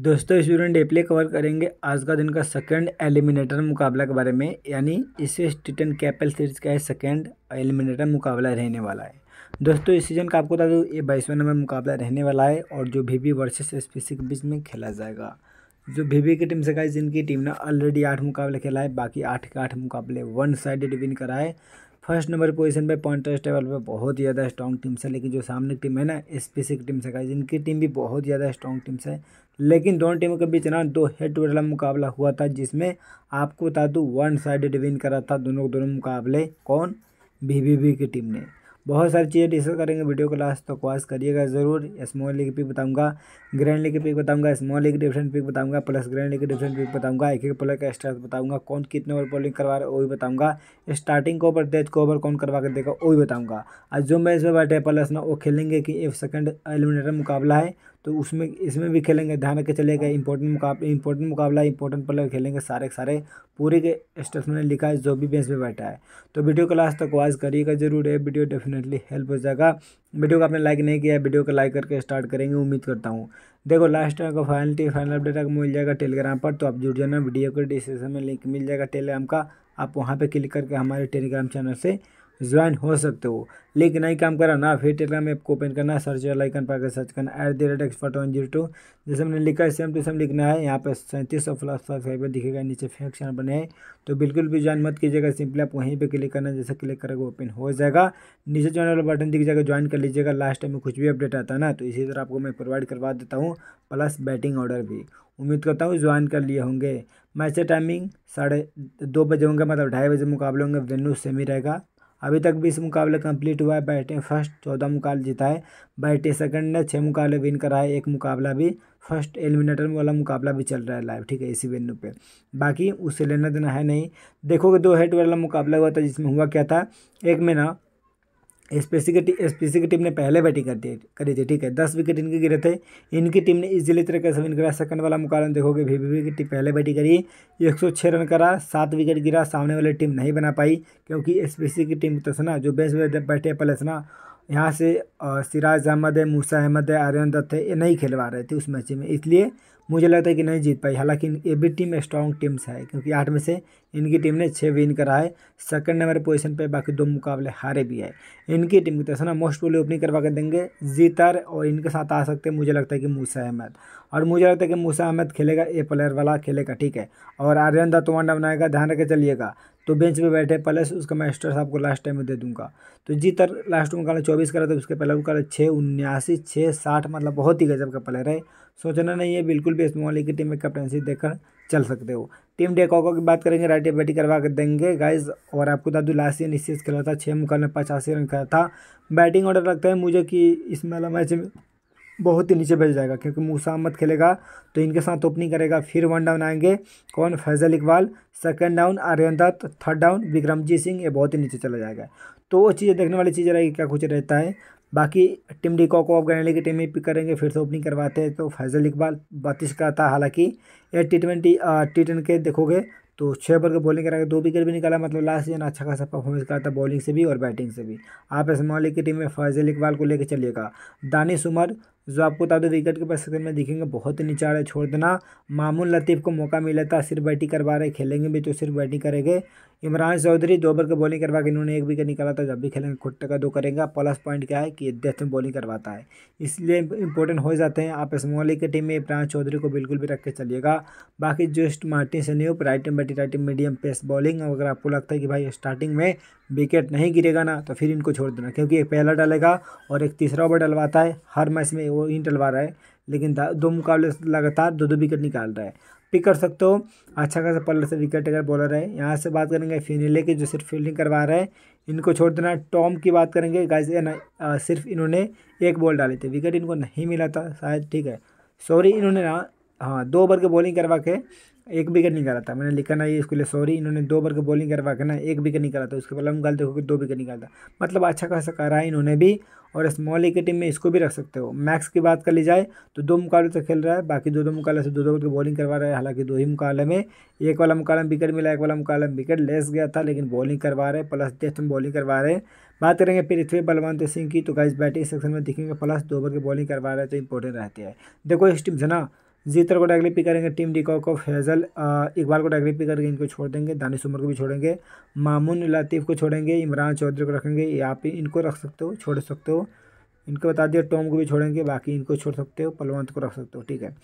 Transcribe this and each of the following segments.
दोस्तों student एप्ले cover करेंगे आज का दिन का सेकंड एलिमिनेटर मुकाबला के बारे में यानी इसे टिटन कैपल सीरीज का सेकंड एलिमिनेटर मुकाबला रहने वाला है दोस्तों इस सीज़न का आपको बता दूँ ये बाईसवें नंबर मुकाबला रहने वाला है और जो भी बी वर्सेस एस के बीच में खेला जाएगा जो भी की टीम से कहा जिनकी टीम ने ऑलरेडी आठ मुकाबले खेला है बाकी आठ के आठ मुकाबले वन साइडेड विन कराए फर्स्ट नंबर पोजीशन पे पॉइंट टेबल पे बहुत ज़्यादा स्ट्रॉन्ग टीम्स है लेकिन जो सामने टीम है ना टीम से कहा जिनकी टीम भी बहुत ज़्यादा स्ट्रॉन्ग टीम्स है लेकिन दोनों टीमों के बीच ना दो हेड टू हेड वाला मुकाबला हुआ था जिसमें आपको बता दूँ वन साइडेड विन करा था दोनों दोनों मुकाबले कौन बी की टीम ने बहुत सारी चीज़ें डिस्कस करेंगे वीडियो को लास्ट तक वॉच करिएगा ज़रूर स्मॉल लीग पिक बताऊंगा ग्रैंड लीग पिक बताऊंगा स्मॉल लीग डिफरेंट पिक बताऊंगा plus grand league different pick बताऊंगा एक एक प्लेयर का स्टार्ट बताऊंगा कौन कितने ओवर बॉलिंग करवा रहा है वो भी बताऊंगा स्टार्टिंग को ओवर डेथ को ओवर कौन करवा कर देगा वो भी बताऊँगा आज जो मैच में बैठे प्लस ना वो खेलेंगे कि सेकेंड एलिमिनेटर मुकाबला है तो उसमें इसमें भी खेलेंगे ध्यान रख चलेगा इंपॉर्टेंट मुकाबला इंपॉर्टेंट मुकाबला इंपॉर्टेंट प्लेयर खेलेंगे सारे के सारे पूरे के स्टेप्स ने लिखा है जो भी बेंच पे बैठा है तो वीडियो को लास्ट तक वॉच करिएगा जरूर है वीडियो डेफिनेटली हेल्प हो जाएगा वीडियो को आपने लाइक नहीं किया वीडियो को लाइक करके स्टार्ट करेंगे उम्मीद करता हूँ देखो लास्ट टाइम का फाइनल फाइनल अपडेट आपको मिल जाएगा टेलीग्राम पर तो आप जुड़ जाना वीडियो के डिस्क्रिप्शन में लिंक मिल जाएगा टेलीग्राम का आप वहाँ पर क्लिक करके हमारे टेलीग्राम चैनल से ज्वाइन हो सकते हो लेकिन नहीं काम करा ना फिर टेलीग्राम ऐप को ओपन करना सर्च लाइकन पर सर्च करना at the rate expert one zero two जैसे मैंने लिखा है सेम टू सेम लिखना है यहाँ पर सैंतीस सौ प्लस फाइबर दिखेगा नीचे फैक्शन बने हैं तो बिल्कुल भी ज्वाइन मत कीजिएगा सिंपली आप वहीं पर क्लिक करना जैसे क्लिक करेगा ओपन हो जाएगा नीचे ज्वाइन वाला बटन दिख जाएगा ज्वाइन कर लीजिएगा लास्ट टाइम में कुछ भी अपडेट आता है ना तो इसी तरह आपको मैं प्रोवाइड करवा देता हूँ प्लस बैटिंग ऑर्डर भी उम्मीद करता हूँ ज्वाइन कर लिए होंगे मैच टाइमिंग साढ़े दो बजे होंगे मतलब ढाई बजे मुकाबले होंगे वेन्यू ही रहेगा अभी तक बीस मुकाबले कंप्लीट हुआ है बैटे फर्स्ट चौदह मुकाबले जीता है बैटे सेकंड ने छः मुकाबले विन करा है एक मुकाबला भी फर्स्ट एलिमिनेटर वाला मुकाबला भी चल रहा है लाइव ठीक है इसी वेन्यू पे बाकी उससे लेना देना है नहीं देखोगे दो हेड वाला मुकाबला हुआ था जिसमें हुआ क्या था एक में ना एसपीसी की एसपीसी की टीम ने पहले बैटिंग कर दी करी थी ठीक है दस विकेट इनके गिरे थे इनकी टीम ने इजीली तरीके से विन करा सेकंड वाला मुकाबला देखोगे भी की टीम पहले बैटिंग करी एक सौ छः रन करा सात विकेट गिरा सामने वाली टीम नहीं बना पाई क्योंकि एसपीसी की टीम तो सुना जो बेस्ट बैठे पहले ना यहाँ से सिराज अहमद है मूसा अहमद है आर्यन दत्त है ये नहीं खेलवा रहे थे उस मैच में इसलिए मुझे लगता है कि नहीं जीत पाई हालांकि ये भी टीम स्ट्रॉन्ग टीम्स है क्योंकि आठ में से इनकी टीम ने छः विन करा है सेकंड नंबर पोजीशन पे बाकी दो मुकाबले हारे भी है इनकी टीम की से ना मोस्ट पोली ओपनिंग करवा कर देंगे जीतर और इनके साथ आ सकते हैं मुझे लगता है कि मूसा अहमद और मुझे लगता है कि मूसा अहमद खेलेगा ए प्लेयर वाला खेलेगा ठीक है और आर्यन दत्तवांडा बनाएगा ध्यान रखे चलिएगा तो बेंच पे बैठे प्लस उसका मैं स्टर्स आपको लास्ट टाइम में दे दूंगा तो जी तर लास्ट में कॉलर चौबीस करा तो उसके पहले वो कॉलर छः उन्यासी छः साठ मतलब बहुत ही गजब का प्लेयर है सोचना नहीं है बिल्कुल भी इसमें वाली की टीम में कैप्टनशिप देकर चल सकते हो टीम डे कॉको की बात करेंगे राइट बैटिंग करवा कर देंगे गाइज और आपको दादू लास्ट सीजन इसी खेला था छः मुकाबले पचासी रन खेला था बैटिंग ऑर्डर लगता है मुझे कि इस मेला मैच में बहुत ही नीचे बैठ जाएगा क्योंकि मूसा अहमद खेलेगा तो इनके साथ ओपनिंग करेगा फिर वन डाउन आएंगे कौन Faisal Iqbal second down Aryan Dutt third down Vikramjeet Singh ये बहुत ही नीचे चला जाएगा तो वो चीज़ें देखने वाली चीज़ें रहेगी क्या कुछ रहता है बाकी टीम डी को ऑफ ग्रैंड की टीम में पिक करेंगे फिर से ओपनिंग करवाते हैं तो फैजल इकबाल बत्तीस का था हालांकि ये टी ट्वेंटी टी टेन के देखोगे तो छः ओवर के बॉलिंग कराएगा दो विकेट भी निकाला मतलब लास्ट सीजन अच्छा खासा परफॉर्मेंस करा था बॉलिंग से भी और बैटिंग से भी आप इस मालिक की टीम में फैजल इकबाल को लेकर चलिएगा दानिश उमर जो आपको बता दो विकेट के पर में दिखेंगे बहुत ही नीचा है रहे छोड़ देना मामून लतीफ़ को मौका मिला था सिर्फ बैटिंग करवा रहे खेलेंगे भी तो सिर्फ बैटिंग करेंगे इमरान चौधरी दो ओवर का बॉलिंग करवा के इन्होंने एक विकेट निकाला था जब भी खेलेंगे खुद टका दो करेंगे प्लस पॉइंट क्या है कि डेथ में बॉलिंग करवाता है इसलिए इंपॉर्टेंट हो जाते हैं आप स्मॉल लीग की टीम में इमरान चौधरी को बिल्कुल भी रख के चलिएगा बाकी जस्ट मार्टिन से न्यूप right arm batting right medium pace bowling अगर आपको लगता है कि भाई स्टार्टिंग में विकेट नहीं गिरेगा ना तो फिर इनको छोड़ देना क्योंकि एक पहला डालेगा और एक तीसरा ओवर डलवाता है हर मैच में वो इन डलवा रहा है लेकिन दो मुकाबले लगातार दो दो विकेट निकाल रहा है पिक कर सकते हो अच्छा खासा पलट से विकेट अगर बॉलर है यहाँ से बात करेंगे फिनिले की जो सिर्फ फील्डिंग करवा रहे हैं इनको छोड़ देना टॉम की बात करेंगे गाइस ना सिर्फ इन्होंने एक बॉल डाली थी विकेट इनको नहीं मिला था शायद ठीक है सॉरी इन्होंने ना हाँ दो ओवर की बॉलिंग करवा के एक विकेट नहीं था मैंने लिखा ना ये इसके लिए सॉरी इन्होंने दो बार के बॉलिंग करवा के ना एक विकेट निकाला था उसके बलम गल देखो कि दो विकेट निकाला था मतलब अच्छा खासा करा है इन्होंने भी और स्मॉल एक की टीम में इसको भी रख सकते हो मैक्स की बात कर ली जाए तो दो मुकाबले से तो खेल रहा है बाकी दो दो मुकाबले से दो दो बार की बॉलिंग करवा रहा है हालांकि दो ही मुकाबले में एक वाला मुकाबला विकेट मिला एक वाला मुकाबला विकेट लेस गया था लेकिन बॉलिंग करवा रहे प्लस टेस्ट में बॉलिंग करवा रहे बात करेंगे पृथ्वी बलवंत सिंह की तो गाइज बैटिंग सेक्शन में दिखेंगे प्लस दो ओवर की बॉलिंग करवा रहे हैं तो इंपॉर्टेंट रहती है देखो इस टीम से ना जीतर को डायरेक्टली पिक करेंगे टीम डी को फैजल इकबाल को डायरेक्टली पिक करके इनको छोड़ देंगे दानिश उमर को भी छोड़ेंगे मामून लतीफ़ को छोड़ेंगे इमरान चौधरी को रखेंगे या आप इनको रख सकते हो छोड़ सकते हो इनको बता दिया टॉम को भी छोड़ेंगे बाकी इनको छोड़ सकते हो पलवंत को रख सकते हो ठीक है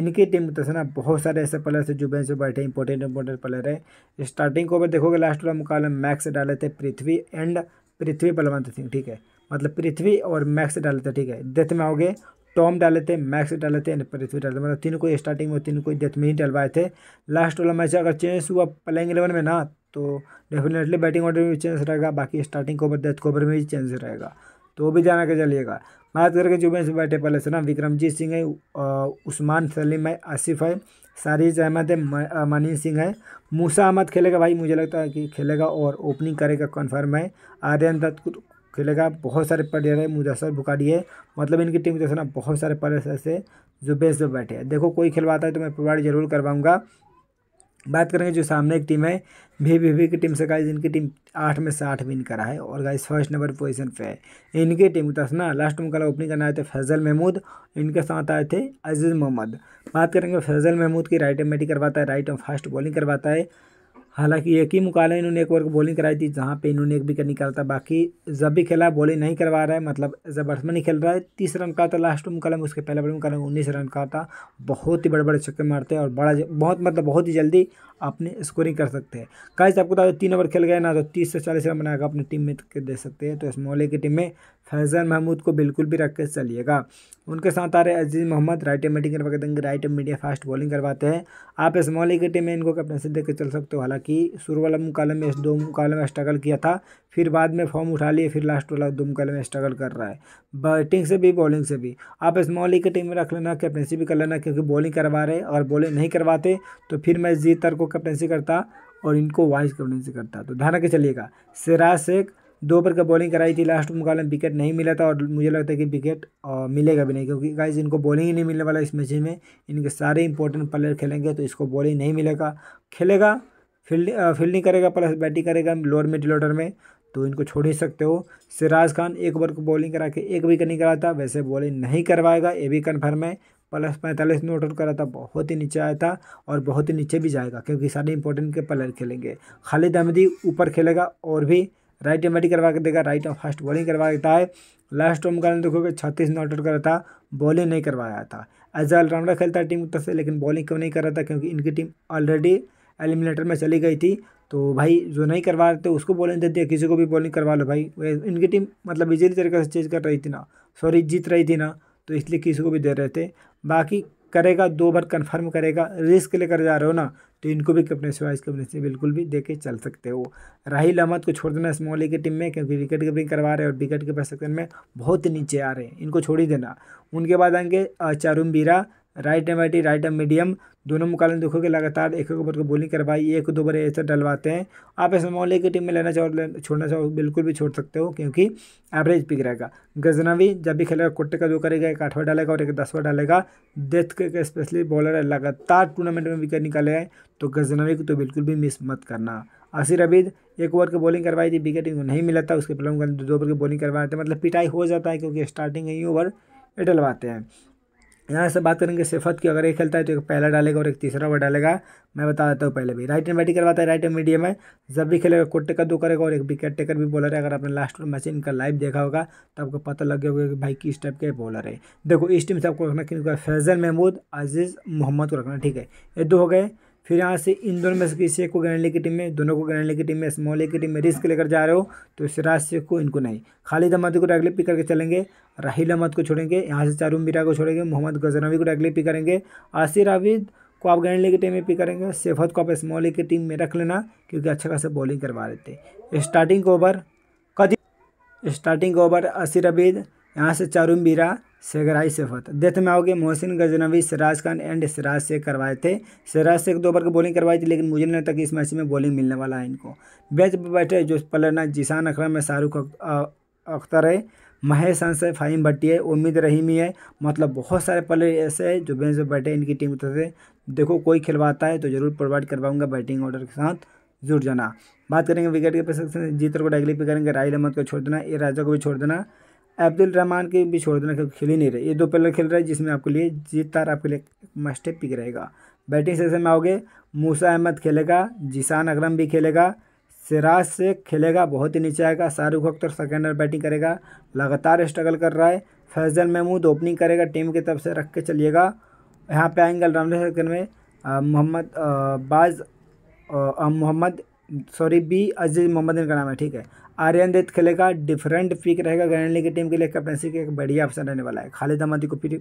इनकी टीम तो ना बहुत सारे ऐसे प्लेयर्स है जो बेंच में बैठे इंपॉर्टेंट इंपॉर्टेंट प्लेयर है स्टार्टिंग को अगर देखोगे लास्ट वाला मुकाबला मैक्स डाले थे पृथ्वी एंड पृथ्वी बलवंत सिंह ठीक है मतलब पृथ्वी और मैक्स डाले थे ठीक है डेथ में आओगे टॉम डाले थे मैक्स डाले थे पृथ्वी डाले थे मतलब तीन को स्टार्टिंग में तीन को डेथ में ही डलवाए थे लास्ट वाला मैच अगर चेंज हुआ प्लेइंग इलेवन में ना तो डेफिनेटली बैटिंग ऑर्डर में भी चेंज रहेगा बाकी स्टार्टिंग ओवर डेथ ओवर में भी चेंज रहेगा तो भी जाना के चलिएगा बात करके जो मैच बैठे पहले से ना विक्रमजीत सिंह है उस्मान सलीम है आसिफ है सारिज अहमद है मनीष सिंह है मूसा अहमद खेलेगा भाई मुझे लगता है कि खेलेगा और ओपनिंग करेगा कन्फर्म है आर्यन दत्त खेलेगा बहुत सारे प्लेयर है मुजस्सर बुखारी है मतलब इनकी टीम जैसे ना बहुत सारे प्लेयर्स ऐसे जो बेस्ट पर बैठे हैं देखो कोई खिलवाता है तो मैं प्रोवाइड जरूर करवाऊँगा बात करेंगे जो सामने एक टीम है भी भी भी की टीम से गाइज इनकी टीम आठ में से आठ विन करा है और गाइज फर्स्ट नंबर पोजीशन पे है इनकी टीम तो ना लास्ट में कल ओपनिंग करने आए थे फैजल महमूद इनके साथ आए थे अजीज़ मोहम्मद बात करेंगे फैजल महमूद की राइट एम बैटिंग करवाता है राइट एम फास्ट बॉलिंग करवाता है हालांकि एक ही मुकाबले इन्होंने एक ओवर की बॉलिंग कराई थी जहां पे इन्होंने एक विकेट निकाला था बाकी जब भी खेला बॉलिंग नहीं करवा रहा है मतलब जब बैट्समैन नहीं खेल रहा है तीस रन का था लास्ट मुकाबले में उसके पहले बड़े मुकाबले में उन्नीस रन का था बहुत ही बड़े बड़े छक्के मारते हैं और बड़ा बहुत मतलब बहुत ही जल्दी अपनी स्कोरिंग कर सकते हैं काश आपको बता दो तीन ओवर खेल गए ना तो तीस से चालीस रन बनाकर अपनी टीम में दे सकते हैं तो इस मोहल्ले की टीम में फैजन महमूद को बिल्कुल भी रख के चलिएगा उनके साथ आ रहे अजीज मोहम्मद राइट बैटिंग करवा के देंगे राइट मीडिया फास्ट बॉलिंग करवाते हैं आप इस मोहल्ले की टीम में इनको कैप्टन से देख के चल सकते हो हालांकि शुरू वाला मुकालम में इस दो मुकालम में स्ट्रगल किया था फिर बाद में फॉर्म उठा लिए फिर लास्ट वाला दो मुकाले में स्ट्रगल कर रहा है बैटिंग से भी बॉलिंग से भी आप इस मोहल्ले की टीम में रख लेना कैप्टनसी भी कर लेना क्योंकि बॉलिंग करवा रहे अगर बॉलिंग नहीं करवाते तो फिर मैं जीत तर को कैप्टनसी करता और इनको वाइस कैप्टनसी करता तो ध्यान रखे चलिएगा सिराज शेख दो ओवर का बॉलिंग कराई थी लास्ट मुकाबले में विकेट नहीं मिला था और मुझे लगता है कि विकेट मिलेगा भी नहीं क्योंकि गाइज इनको बॉलिंग ही नहीं मिलने वाला इस मैच में इनके सारे इंपॉर्टेंट प्लेयर खेलेंगे तो इसको बॉलिंग नहीं मिलेगा खेलेगा फील्ड फील्डिंग करेगा प्लस बैटिंग करेगा लोअर मिडिल ऑर्डर में तो इनको छोड़ ही सकते हो सिराज खान एक ओवर को बॉलिंग करा के एक विकेट नहीं करा था वैसे बॉलिंग नहीं करवाएगा ये भी कन्फर्म है प्लस पैंतालीस नोट आउट करा था बहुत ही नीचे आया था और बहुत ही नीचे भी जाएगा क्योंकि सारे इंपॉर्टेंट के प्लेयर खेलेंगे खालिद अहमदी ऊपर खेलेगा और भी राइट एमडी करवा के देगा राइट और फास्ट बॉलिंग करवा देता है लास्ट ओम कारण देखोगे छत्तीस नॉट आउट करा था बॉलिंग नहीं करवाया था एज ऑलराउंडर खेलता है टीम उत्तर से लेकिन बॉलिंग क्यों नहीं कर रहा था क्योंकि इनकी टीम ऑलरेडी एलिमिनेटर में चली गई थी तो भाई जो नहीं करवा रहे थे उसको बॉलिंग दे दिया किसी को भी बॉलिंग करवा लो भाई इनकी टीम मतलब इजीली तरीके से चेज कर रही थी ना सॉरी जीत रही थी ना तो इसलिए किसी को भी दे रहे थे बाकी करेगा दो बार कंफर्म करेगा रिस्क लेकर जा रहे हो ना तो इनको भी कपनेस वाइज कपनेस से बिल्कुल भी दे के चल सकते हो राहिल अहमद को छोड़ देना स्मॉल की टीम में क्योंकि विकेट कीपिंग करवा रहे हैं और विकेट कीपर सेक्शन में बहुत नीचे आ रहे हैं इनको छोड़ ही देना उनके बाद आएंगे चारुम बीरा right arm right arm medium दोनों मुकाबले में देखोगे लगातार एक एक ओवर को बॉलिंग करवाई एक दो बार ऐसे डलवाते हैं आप ऐसे मोहल्ले की टीम में लेना चाहो छोड़ना चाहो बिल्कुल भी छोड़ सकते हो क्योंकि एवरेज पिक रहेगा गजनवी जब भी खेलेगा कोटे का दो करेगा एक आठवा डालेगा और एक दसवा डालेगा डेथ के स्पेशली बॉलर लगातार टूर्नामेंट में विकेट निकाले हैं तो गजनवी को तो बिल्कुल भी मिस मत करना आसिर अबीद एक ओवर की बॉलिंग करवाई थी विकेट इनको नहीं मिला था उसके पहले दो ओवर की बॉलिंग करवाते मतलब पिटाई हो जाता है क्योंकि स्टार्टिंग ही ओवर डलवाते हैं यहाँ से बात करेंगे सिफत की अगर एक खेलता है तो एक पहला डालेगा और एक तीसरा ओवर डालेगा मैं बता देता हूँ पहले भी राइट एंड बैटिंग करवाता है राइट एंड मीडियम है जब भी खेलेगा कोट टेकर दो करेगा और एक विकेट टेकर भी बॉलर है अगर आपने लास्ट मैच इनका लाइव देखा होगा तो आपको पता लग गया होगा कि भाई किस टाइप के बॉलर है देखो इस टीम से आपको रखना क्योंकि फैजल महमूद आजीज़ मोहम्मद को रखना ठीक है ये दो हो गए फिर यहाँ से इन दोनों में से किसी एक को ग्रैंड ले की टीम में दोनों को ग्रैंड ले की टीम में स्मॉल लीग की टीम में रिस्क लेकर जा रहे हो तो सिराज शेख को इनको नहीं खालिद अहमद को डायरेक्टली पिक करके चलेंगे राहिल अहमद को छोड़ेंगे यहाँ से चारू मीरा को छोड़ेंगे मोहम्मद गजनवी को डायरेक्टली पिक करेंगे आसिर आविद को आप ग्रैंड लीग की टीम में पिक करेंगे सेफत को आप स्मॉल लीग की टीम में रख लेना क्योंकि अच्छा खासा बॉलिंग करवा देते स्टार्टिंग ओवर कदी स्टार्टिंग ओवर आसिर अबीद यहाँ से चारुम्बीरा सेगराई सेफत डेथ में आओगे मोहसिन गजनवी सिराज खान एंड सिराज से करवाए थे सिराज से दो ओवर की बॉलिंग करवाई थी लेकिन मुझे नहीं लगता कि इस मैच में बॉलिंग मिलने वाला है इनको बेच बैठे जो पलर ना जिसान अखरम है शाहरुख अख्तर है महेश हंस है फाहिम भट्टी है उम्मीद रहीमी है मतलब बहुत सारे प्लेयर ऐसे हैं जो बेंच पर बैठे इनकी टीम की से देखो कोई खिलवाता है तो जरूर प्रोवाइड करवाऊंगा बैटिंग ऑर्डर के साथ जुड़ जाना बात करेंगे विकेट के प्रशिक्षण जीतर को डायगली पे करेंगे राहुल अहमद को छोड़ देना ए राजा को भी छोड़ देना अब्दुल रहमान के भी छोड़ देना खेल ही नहीं रहे ये दो प्लेयर खेल रहे हैं जिसमें आपके लिए जीत तार आपके लिए मस्टे पिक रहेगा बैटिंग सेक्शन में आओगे मूसा अहमद खेलेगा जिसान अकरम भी खेलेगा सिराज से खेलेगा बहुत ही नीचे आएगा शाहरुख अख्तर सेकेंडर बैटिंग करेगा लगातार स्ट्रगल कर रहा है फैजल महमूद ओपनिंग करेगा टीम की तरफ से रख के चलिएगा यहाँ पे आएंगे रामले सेक्शन में मोहम्मद बाज मोहम्मद सॉरी बी अजीज मोहम्मद इनका नाम है ठीक है आर्यन दत्त खेलेगा डिफरेंट पिक रहेगा ग्रैंडली की टीम के लिए कैप्टनसी के एक बढ़िया ऑप्शन रहने वाला है खालिद अहमदी को फिर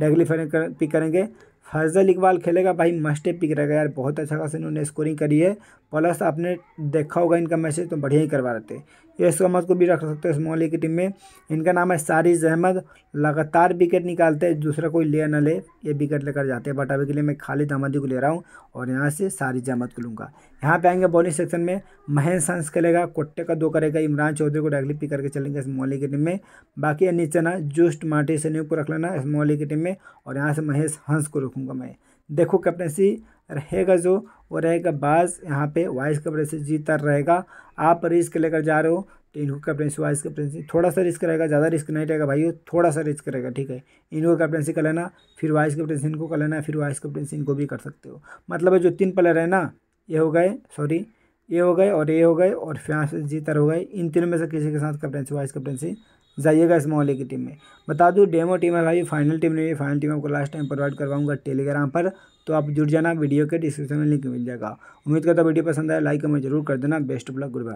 डेगली पिक करेंगे फैजल इकबाल खेलेगा भाई मस्टे पिक रहेगा यार बहुत अच्छा खासा इन्होंने स्कोरिंग करी है प्लस आपने देखा होगा इनका मैसेज तो बढ़िया ही करवा रहे थे इस अहमद को भी रख सकते हैं इस मोहल्ले की टीम में इनका नाम है सारिज अहमद लगातार विकेट निकालते हैं दूसरा कोई ले ना ले ये विकेट लेकर जाते हैं बट अभी के लिए मैं खालिद अहमदी को ले रहा हूँ और यहाँ से सारिज अहमद को लूँगा यहाँ पर आएंगे बॉलिंग सेक्शन में महेंद संस खेलेगा कोट्टे का दो करेगा इमरान चौधरी को डायरेक्टली पिक करके चलेंगे इस मोहल्ले की टीम में बाकी नीचे ना जूस्ट माटी सन्यू को रख लेना इस मोहल्ले की टीम में और यहाँ से महेश हंस को रखूँगा मैं देखो कैप्टनसी रहेगा जो वो रहेगा बाज यहाँ पे वाइस कैप्टनसी जीता रहेगा आप रिस्क लेकर जा रहे हो तो इनको कैप्टनसी वाइस कैप्टनसी थोड़ा सा रिस्क रहेगा ज़्यादा रिस्क नहीं रहेगा भाई थोड़ा सा रिस्क रहेगा ठीक है इनको कैप्टनसी कर लेना फिर वाइस कैप्टनसी इनको कर लेना फिर वाइस कैप्टनसी इनको भी कर सकते हो मतलब जो तीन प्लेयर है ना ये हो गए सॉरी ये हो गए और ये हो गए और फिर यहाँ से जीतर हो गए इन तीनों में से किसी के साथ कैप्टनसी वाइस कैप्टनसी जाइएगा इस मोहल्ले की टीम में बता दूँ डेमो टीम है भाई फाइनल टीम नहीं है फाइनल टीम आपको लास्ट टाइम प्रोवाइड करवाऊंगा टेलीग्राम पर तो आप जुड़ जाना वीडियो के डिस्क्रिप्शन में लिंक मिल जाएगा उम्मीद करता वीडियो पसंद आया लाइक हमें जरूर कर देना बेस्ट लक गुड